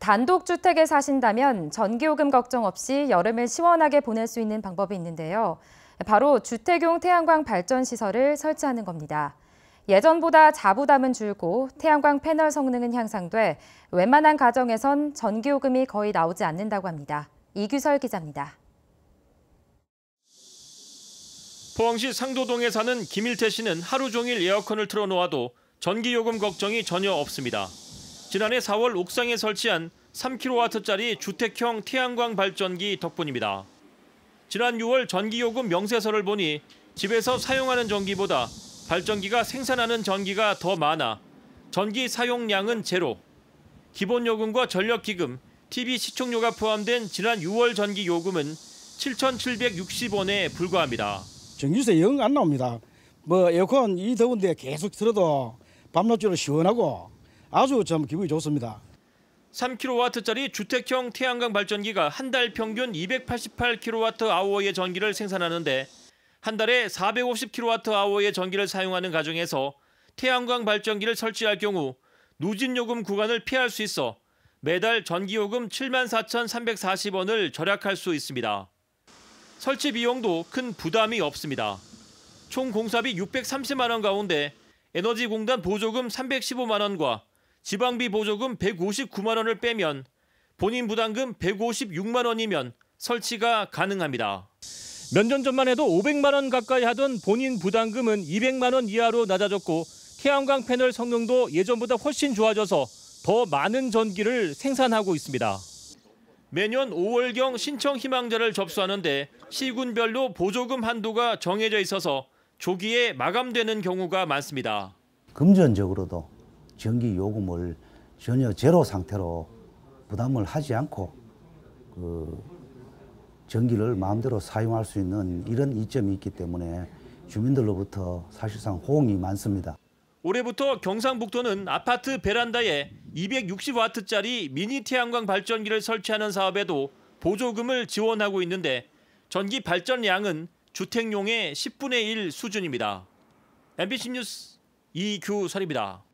단독주택에 사신다면 전기요금 걱정 없이 여름을 시원하게 보낼 수 있는 방법이 있는데요. 바로 주택용 태양광 발전시설을 설치하는 겁니다. 예전보다 자부담은 줄고 태양광 패널 성능은 향상돼 웬만한 가정에선 전기요금이 거의 나오지 않는다고 합니다. 이규설 기자입니다. 포항시 상도동에 사는 김일태 씨는 하루 종일 에어컨을 틀어놓아도 전기요금 걱정이 전혀 없습니다. 지난해 4월 옥상에 설치한 3kW짜리 주택형 태양광 발전기 덕분입니다. 지난 6월 전기요금 명세서를 보니 집에서 사용하는 전기보다 발전기가 생산하는 전기가 더 많아 전기 사용량은 제로. 기본요금과 전력기금, TV 시청료가 포함된 지난 6월 전기요금은 7,760원에 불과합니다. 전기세 영 안 나옵니다. 뭐 에어컨 이 더운데 계속 틀어도 밤낮으로 시원하고 아주 참 기분이 좋습니다. 3kW짜리 주택형 태양광 발전기가 한 달 평균 288kWh의 전기를 생산하는데 한 달에 450kWh의 전기를 사용하는 가정에서 태양광 발전기를 설치할 경우 누진요금 구간을 피할 수 있어 매달 전기요금 74,340원을 절약할 수 있습니다. 설치 비용도 큰 부담이 없습니다. 총 공사비 630만 원 가운데 에너지공단 보조금 315만 원과 지방비 보조금 159만 원을 빼면 본인 부담금 156만 원이면 설치가 가능합니다. 몇년 전만 해도 500만 원 가까이 하던 본인 부담금은 200만 원 이하로 낮아졌고 태양광 패널 성능도 예전보다 훨씬 좋아져서 더 많은 전기를 생산하고 있습니다. 매년 5월경 신청 희망자를 접수하는데 시군별로 보조금 한도가 정해져 있어서 조기에 마감되는 경우가 많습니다. 금전적으로도 전기 요금을 전혀 제로 상태로 부담을 하지 않고 그 전기를 마음대로 사용할 수 있는 이런 이점이 있기 때문에 주민들로부터 사실상 호응이 많습니다. 올해부터 경상북도는 아파트 베란다에 260와트짜리 미니 태양광 발전기를 설치하는 사업에도 보조금을 지원하고 있는데 전기 발전량은 주택용의 10분의 1 수준입니다. MBC 뉴스 이규설입니다.